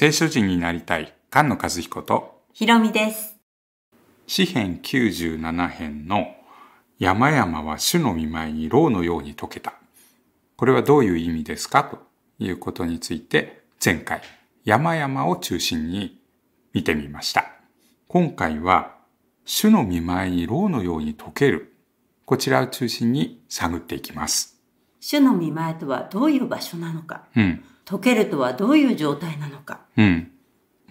聖書人になりたい菅野和彦とひろみです詩編97編の山々は主の御前いに牢のように溶けたこれはどういう意味ですかということについて前回山々を中心に見てみました今回は主の御前いに牢のように溶けるこちらを中心に探っていきます主の御前とはどういう場所なのか、うん、解けるとはどういう状態なのか。うん。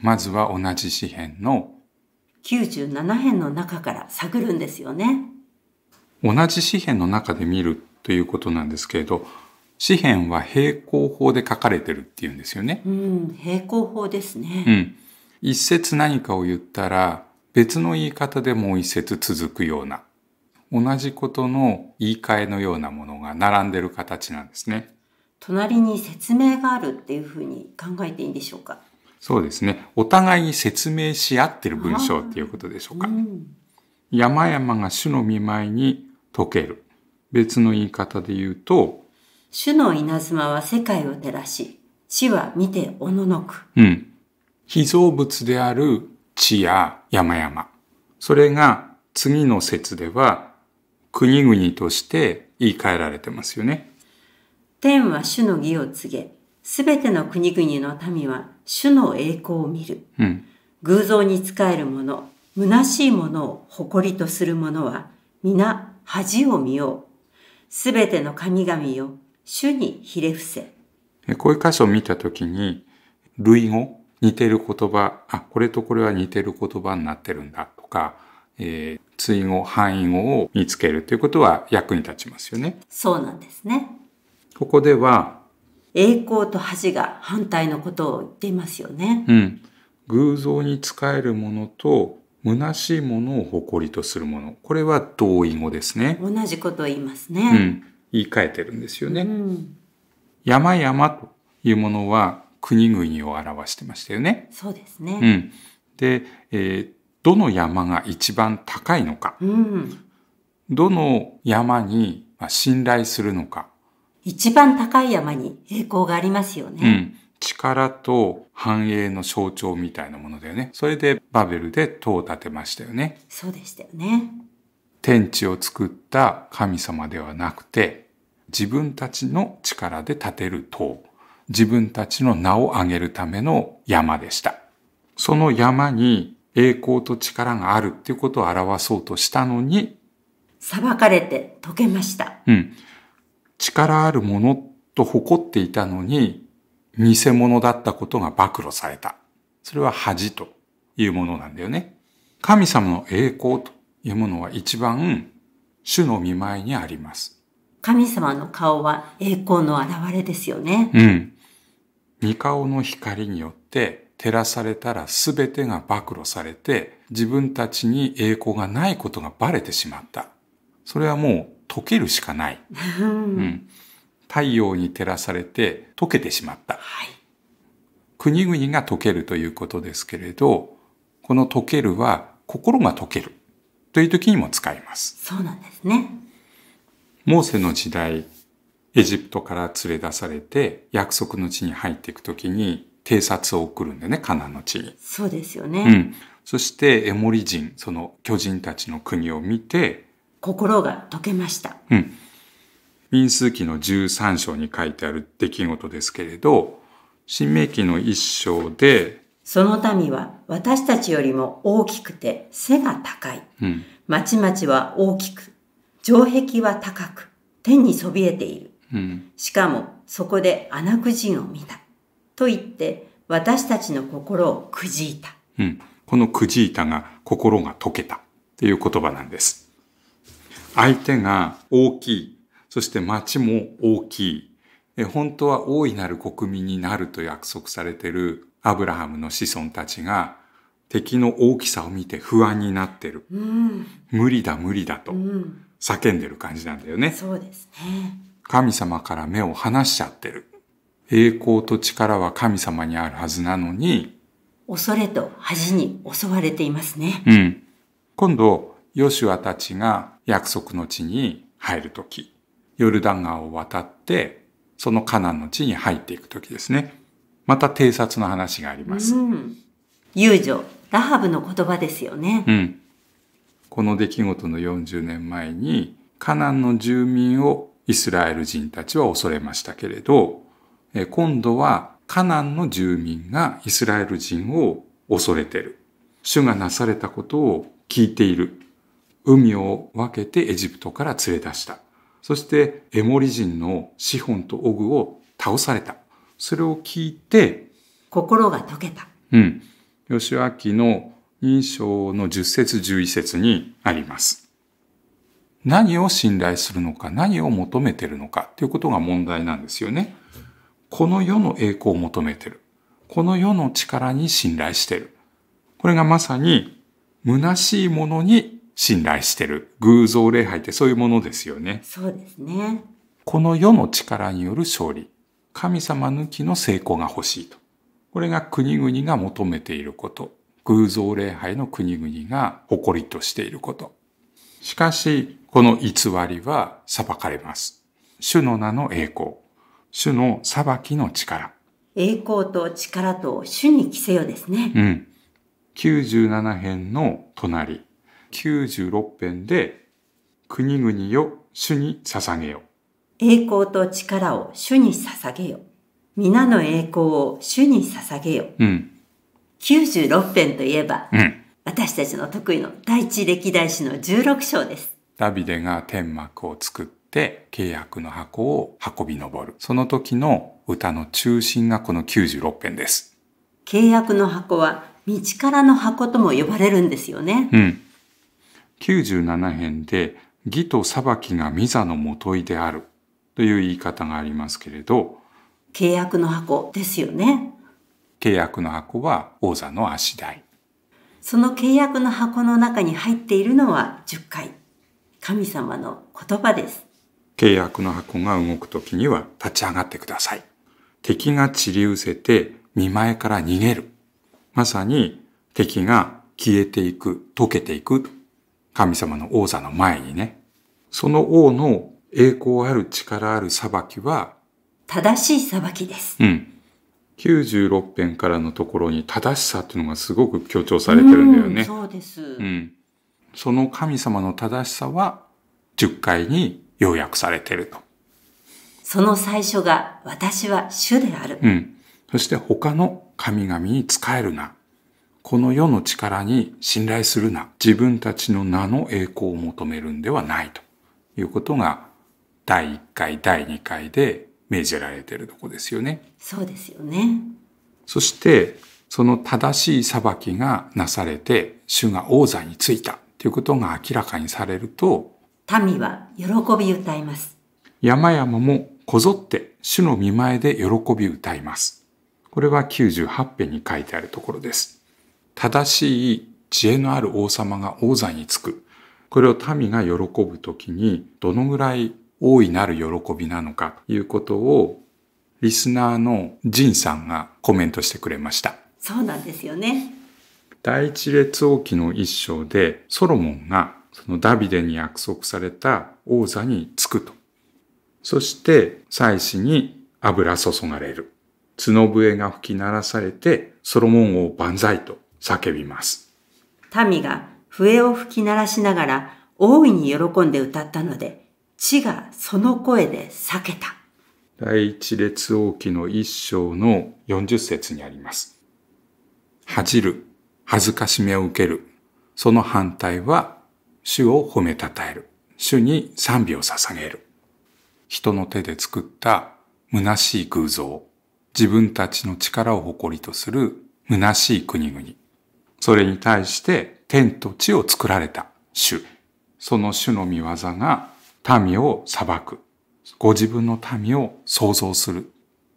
まずは同じ紙編の97編の中から探るんですよね。同じ紙編の中で見るということなんですけれど、紙編は平行法で書かれてるっていうんですよね。うん、平行法ですね。うん。一節何かを言ったら、別の言い方でもう一節続くような、同じことの言い換えのようなものが並んでる形なんですね。隣に説明があるっていうふうに考えていいんでしょうかそうですね。お互いに説明し合ってる文章っていうことでしょうか。うん、山々が主の見舞いに解ける。別の言い方で言うと、主の稲妻は世界を照らし、地は見ておののく。うん。被造物である地や山々。それが次の説では国々として言い換えられてますよね。天は主の義を告げ、すべての国々の民は主の栄光を見る。うん、偶像に仕える者、虚しい者を誇りとする者は、皆恥を見よう。すべての神々を主にひれ伏せ。こういう箇所を見たときに、類語、似てる言葉、あ、これとこれは似てる言葉になってるんだとか、えー、対語、範囲語を見つけるということは役に立ちますよね。そうなんですね。ここでは、栄光と恥が反対のことを言っていますよね。うん。偶像に仕えるものと、虚しいものを誇りとするもの。これは同意語ですね。同じことを言いますね。うん。言い換えてるんですよね。うん、山々というものは国々を表してましたよね。そうですね。うん。で、えー、どの山が一番高いのか。うん、どの山にまあ、信頼するのか。一番高い山に栄光がありますよね。うん。力と繁栄の象徴みたいなものだよね。それでバベルで塔を建てましたよね。そうでしたよね。天地を作った神様ではなくて、自分たちの力で建てる塔、自分たちの名を上げるための山でした。その山に栄光と力があるっていうことを表そうとしたのに、裁かれて解けました。うん。力あるものと誇っていたのに、偽物だったことが暴露された。それは恥というものなんだよね。神様の栄光というものは一番主の見舞いにあります。神様の顔は栄光の現れですよね。うん。二顔の光によって照らされたら全てが暴露されて自分たちに栄光がないことがバレてしまった。それはもう溶けるしかない。うん、太陽に照らされて溶けてしまった。はい、国々が溶けるということですけれど、この溶けるは心が溶けるという時にも使います。そうなんですね。モーセの時代、エジプトから連れ出されて約束の地に入っていく時に偵察を送るんでね、カナの地に。そうですよね。うん。そしてエモリ人、その巨人たちの国を見て、心が解けました。うん。民数記の13章に書いてある出来事ですけれど、新明記の1章で、その民は私たちよりも大きくて背が高い。うん、町々は大きく、城壁は高く、天にそびえている。うん、しかもそこで穴くじを見た。と言って私たちの心をくじいた。うん、このくじいたが心が解けたっていう言葉なんです。相手が大きい。そして町も大きい。え本当は大いなる国民になると約束されているアブラハムの子孫たちが敵の大きさを見て不安になってる。うん、無理だ無理だと叫んでる感じなんだよね。そうですね。神様から目を離しちゃってる。栄光と力は神様にあるはずなのに、恐れと恥に襲われていますね。うん。今度、ヨシュアたちが約束の地に入るとき、ヨルダン川を渡って、そのカナンの地に入っていくときですね。また偵察の話があります。遊女、ラハブの言葉ですよね。うん。この出来事の40年前に、カナンの住民をイスラエル人たちは恐れましたけれど、え今度はカナンの住民がイスラエル人を恐れてる。主がなされたことを聞いている。海を分けてエジプトから連れ出した。そしてエモリ人のシホンとオグを倒された。それを聞いて、心が解けた。うん。吉明の認証の10節11節にあります。何を信頼するのか、何を求めてるのかということが問題なんですよね。この世の栄光を求めてる。この世の力に信頼してる。これがまさに、虚しいものに信頼してる偶像礼拝ってそういうものですよね。そうですね。この世の力による勝利、神様抜きの成功が欲しいと。これが国々が求めていること、偶像礼拝の国々が誇りとしていること。しかし、この偽りは裁かれます。主の名の栄光、主の裁きの力。栄光と力と主に着せよですね。うん。97編の隣、96編で国々よ主に捧げよ。栄光と力を主に捧げよ。皆の栄光を主に捧げよ。うん、96編といえば、うん、私たちの得意の第一歴代史の16章です。ダビデが天幕を作って契約の箱を運び上る。その時の歌の中心がこの96編です。契約の箱は道からの箱とも呼ばれるんですよね。うん97編で義と裁きが御座のもといであるという言い方がありますけれど契約の箱ですよね契約の箱は王座の足台その契約の箱の中に入っているのは10回神様の言葉です契約の箱が動く時には立ち上がってください敵が散り失せて見前から逃げるまさに敵が消えていく溶けていく神様の王座の前にね、その王の栄光ある力ある裁きは、正しい裁きです。うん。96編からのところに正しさっていうのがすごく強調されてるんだよね。うん、そうです。うん。その神様の正しさは10回に要約されてると。その最初が私は主である。うん。そして他の神々に仕えるな。この世の力に信頼するな。自分たちの名の栄光を求めるんではないということが、第1回、第2回で命じられているところですよね。そうですよね。そして、その正しい裁きがなされて、主が王座についたということが明らかにされると、民は喜び歌います。山々もこぞって主の見前で喜び歌います。これは98編に書いてあるところです。正しい知恵のある王様が王座につく。これを民が喜ぶときに、どのぐらい大いなる喜びなのかということを、リスナーのジンさんがコメントしてくれました。そうなんですよね。第一列王記の一章で、ソロモンがそのダビデに約束された王座につくと。そして、祭司に油注がれる。角笛が吹き鳴らされて、ソロモン王万歳と叫びます。民が笛を吹き鳴らしながら大いに喜んで歌ったので、地がその声で裂けた。第一列王記の一章の40節にあります。恥じる、恥ずかしめを受ける。その反対は、主を褒めたたえる。主に賛美を捧げる。人の手で作った虚しい偶像。自分たちの力を誇りとする虚しい国々。それに対して天と地を作られた主。その主の見業が民を裁く。ご自分の民を創造する。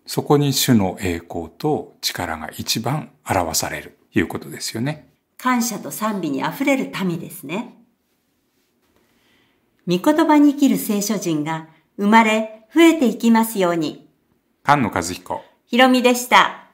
そこに主の栄光と力が一番表されるということですよね。感謝と賛美にあふれる民ですね。御言葉に生きる聖書人が生まれ増えていきますように。菅野和彦。ひろみでした。